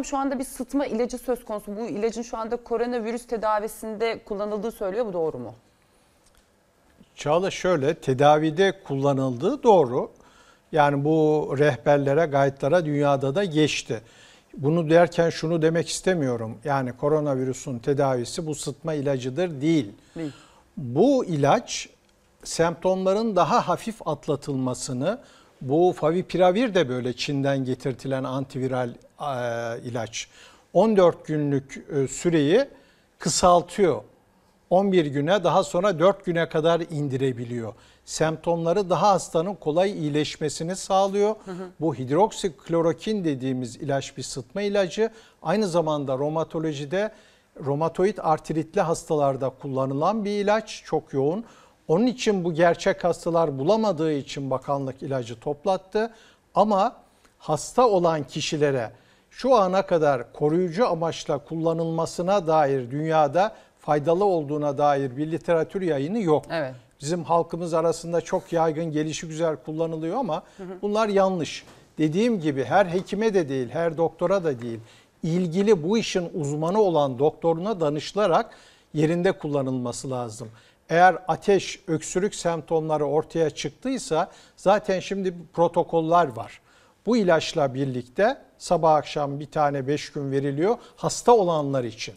zannedersem şu anda bir sıtma ilacı söz konusu. Bu ilacın şu anda koronavirüs tedavisinde kullanıldığı söylüyor. Bu doğru mu? Çağla şöyle tedavide kullanıldığı doğru. Yani bu rehberlere, gayetlere dünyada da geçti. Bunu derken şunu demek istemiyorum. Yani koronavirüsün tedavisi bu sıtma ilacıdır değil. değil. Bu ilaç semptomların daha hafif atlatılmasını, bu favipiravir de böyle Çin'den getirtilen antiviral e, ilaç. 14 günlük e, süreyi kısaltıyor. 11 güne daha sonra 4 güne kadar indirebiliyor. Semptomları daha hastanın kolay iyileşmesini sağlıyor. Hı hı. Bu hidroksiklorokin dediğimiz ilaç bir sıtma ilacı. Aynı zamanda romatolojide romatoid artritli hastalarda kullanılan bir ilaç çok yoğun. Onun için bu gerçek hastalar bulamadığı için bakanlık ilacı toplattı. Ama hasta olan kişilere şu ana kadar koruyucu amaçla kullanılmasına dair dünyada faydalı olduğuna dair bir literatür yayını yok. Evet. Bizim halkımız arasında çok yaygın, gelişi güzel kullanılıyor ama bunlar yanlış. Dediğim gibi her hekime de değil, her doktora da değil, ilgili bu işin uzmanı olan doktoruna danışılarak yerinde kullanılması lazım eğer ateş, öksürük semptomları ortaya çıktıysa zaten şimdi protokoller var. Bu ilaçla birlikte sabah akşam bir tane 5 gün veriliyor hasta olanlar için.